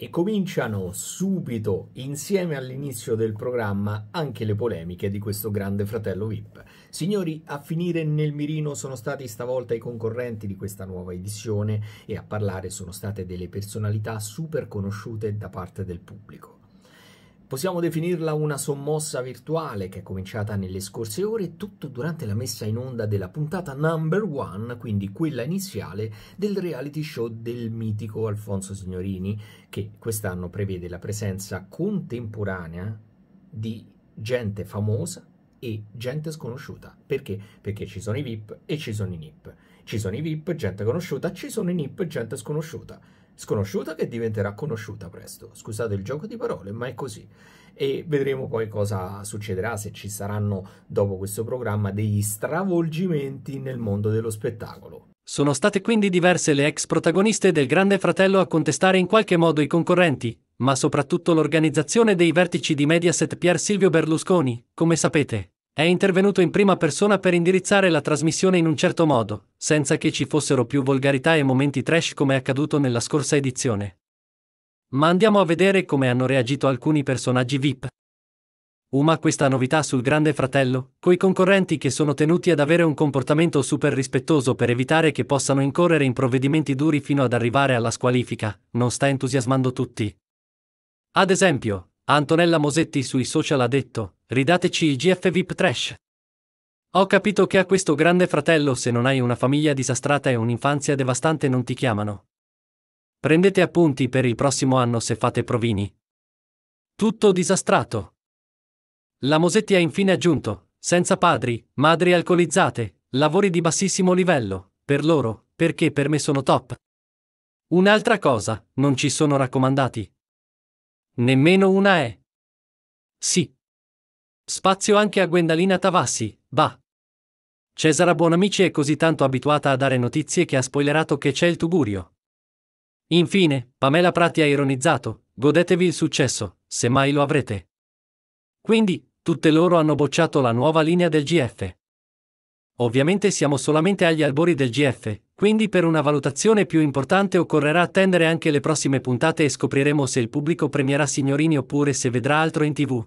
e cominciano subito, insieme all'inizio del programma, anche le polemiche di questo grande fratello VIP. Signori, a finire nel mirino sono stati stavolta i concorrenti di questa nuova edizione e a parlare sono state delle personalità super conosciute da parte del pubblico. Possiamo definirla una sommossa virtuale che è cominciata nelle scorse ore, tutto durante la messa in onda della puntata number one, quindi quella iniziale del reality show del mitico Alfonso Signorini, che quest'anno prevede la presenza contemporanea di gente famosa e gente sconosciuta. Perché? Perché ci sono i VIP e ci sono i NIP. Ci sono i VIP, gente conosciuta, ci sono i NIP, gente sconosciuta sconosciuta che diventerà conosciuta presto. Scusate il gioco di parole, ma è così. E vedremo poi cosa succederà se ci saranno, dopo questo programma, degli stravolgimenti nel mondo dello spettacolo. Sono state quindi diverse le ex protagoniste del Grande Fratello a contestare in qualche modo i concorrenti, ma soprattutto l'organizzazione dei vertici di Mediaset Pier Silvio Berlusconi, come sapete. È intervenuto in prima persona per indirizzare la trasmissione in un certo modo, senza che ci fossero più volgarità e momenti trash come è accaduto nella scorsa edizione. Ma andiamo a vedere come hanno reagito alcuni personaggi VIP. Uma questa novità sul Grande Fratello, coi concorrenti che sono tenuti ad avere un comportamento super rispettoso per evitare che possano incorrere in provvedimenti duri fino ad arrivare alla squalifica, non sta entusiasmando tutti. Ad esempio, Antonella Mosetti sui social ha detto, ridateci i GF VIP Trash. Ho capito che a questo grande fratello se non hai una famiglia disastrata e un'infanzia devastante non ti chiamano. Prendete appunti per il prossimo anno se fate provini. Tutto disastrato. La Mosetti ha infine aggiunto, senza padri, madri alcolizzate, lavori di bassissimo livello, per loro, perché per me sono top. Un'altra cosa, non ci sono raccomandati. Nemmeno una è. Sì, Spazio anche a Gwendalina Tavassi, va! Cesara Buonamici è così tanto abituata a dare notizie che ha spoilerato che c'è il tugurio. Infine, Pamela Prati ha ironizzato, godetevi il successo, se mai lo avrete. Quindi, tutte loro hanno bocciato la nuova linea del GF. Ovviamente siamo solamente agli albori del GF, quindi per una valutazione più importante occorrerà attendere anche le prossime puntate e scopriremo se il pubblico premierà Signorini oppure se vedrà altro in tv.